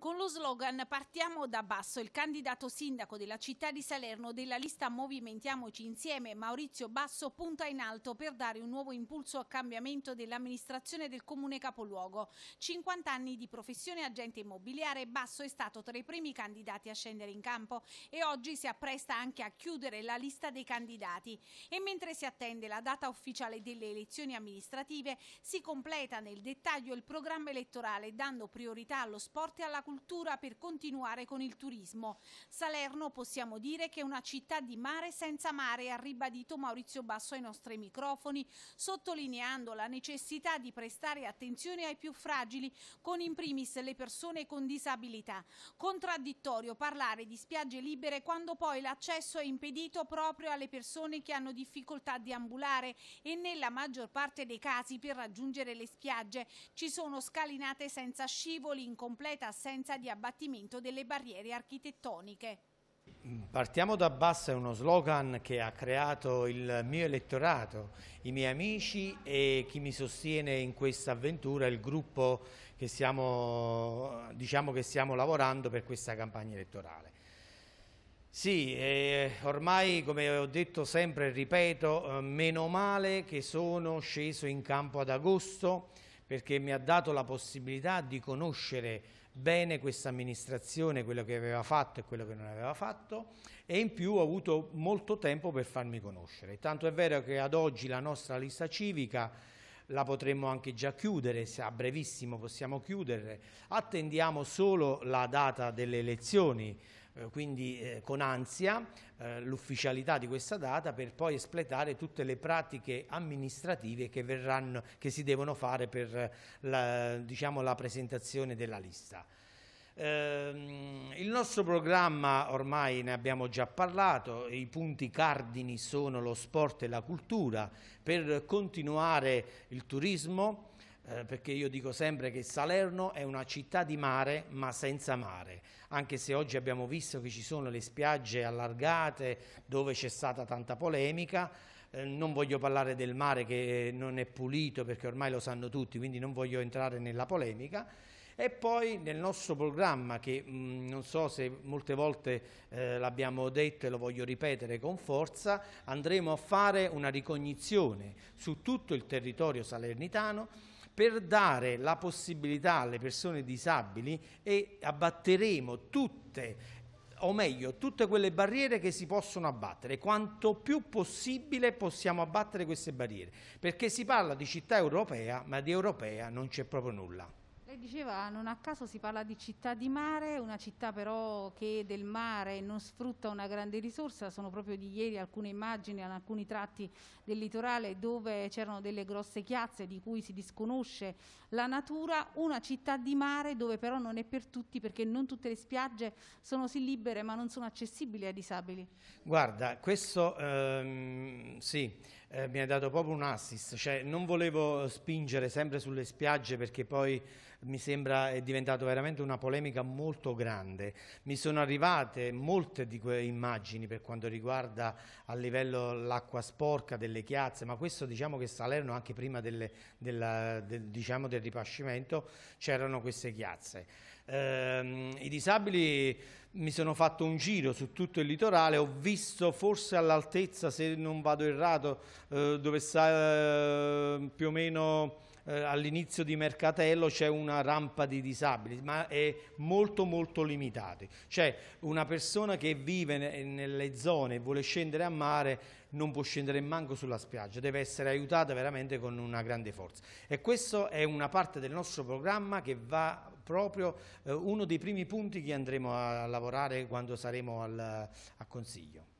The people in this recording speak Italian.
Con lo slogan Partiamo da basso, il candidato sindaco della città di Salerno della lista Movimentiamoci insieme, Maurizio Basso, punta in alto per dare un nuovo impulso al cambiamento dell'amministrazione del comune capoluogo. 50 anni di professione agente immobiliare, Basso è stato tra i primi candidati a scendere in campo e oggi si appresta anche a chiudere la lista dei candidati. E mentre si attende la data ufficiale delle elezioni amministrative, si completa nel dettaglio il programma elettorale dando priorità allo sport e alla cultura per continuare con il turismo. Salerno possiamo dire che è una città di mare senza mare, ha ribadito Maurizio Basso ai nostri microfoni, sottolineando la necessità di prestare attenzione ai più fragili, con in primis le persone con disabilità. Contraddittorio parlare di spiagge libere quando poi l'accesso è impedito proprio alle persone che hanno difficoltà di ambulare e nella maggior parte dei casi per raggiungere le spiagge. Ci sono scalinate senza scivoli, in completa assenza esigenza di abbattimento delle barriere architettoniche. Partiamo da basso è uno slogan che ha creato il mio elettorato, i miei amici e chi mi sostiene in questa avventura, il gruppo che stiamo, diciamo che stiamo lavorando per questa campagna elettorale. Sì, eh, ormai come ho detto sempre e ripeto, eh, meno male che sono sceso in campo ad agosto perché mi ha dato la possibilità di conoscere bene questa amministrazione, quello che aveva fatto e quello che non aveva fatto e in più ho avuto molto tempo per farmi conoscere. Tanto è vero che ad oggi la nostra lista civica la potremmo anche già chiudere, a brevissimo possiamo chiudere, attendiamo solo la data delle elezioni eh, quindi eh, con ansia eh, l'ufficialità di questa data per poi espletare tutte le pratiche amministrative che, verranno, che si devono fare per la, diciamo, la presentazione della lista. Ehm, il nostro programma ormai ne abbiamo già parlato, i punti cardini sono lo sport e la cultura, per continuare il turismo, eh, perché io dico sempre che Salerno è una città di mare ma senza mare, anche se oggi abbiamo visto che ci sono le spiagge allargate dove c'è stata tanta polemica, eh, non voglio parlare del mare che eh, non è pulito perché ormai lo sanno tutti, quindi non voglio entrare nella polemica. E poi nel nostro programma, che mh, mm, non so se molte volte eh, l'abbiamo detto e lo voglio ripetere con forza, andremo a fare una ricognizione su tutto il territorio salernitano per dare la possibilità alle persone disabili e abbatteremo tutte o meglio, tutte quelle barriere che si possono abbattere, quanto più possibile possiamo abbattere queste barriere, perché si parla di città europea, ma di europea non c'è proprio nulla diceva, non a caso si parla di città di mare, una città però che del mare non sfrutta una grande risorsa, sono proprio di ieri alcune immagini ad alcuni tratti del litorale dove c'erano delle grosse chiazze di cui si disconosce la natura, una città di mare dove però non è per tutti perché non tutte le spiagge sono sì libere ma non sono accessibili ai disabili. Guarda, questo ehm, sì, eh, mi ha dato proprio un assist, cioè, non volevo spingere sempre sulle spiagge perché poi mi sembra è diventata veramente una polemica molto grande. Mi sono arrivate molte di quelle immagini per quanto riguarda a livello l'acqua sporca delle chiazze, ma questo diciamo che Salerno anche prima delle, della, del, diciamo, del ripascimento c'erano queste chiazze. Eh, I disabili mi sono fatto un giro su tutto il litorale, ho visto forse all'altezza, se non vado errato, eh, dove sta eh, più o meno eh, all'inizio di Mercatello c'è una rampa di disabili, ma è molto molto limitato. Cioè una persona che vive ne, nelle zone e vuole scendere a mare non può scendere manco sulla spiaggia, deve essere aiutata veramente con una grande forza. E questa è una parte del nostro programma che va proprio eh, uno dei primi punti che andremo a lavorare quando saremo al, al Consiglio.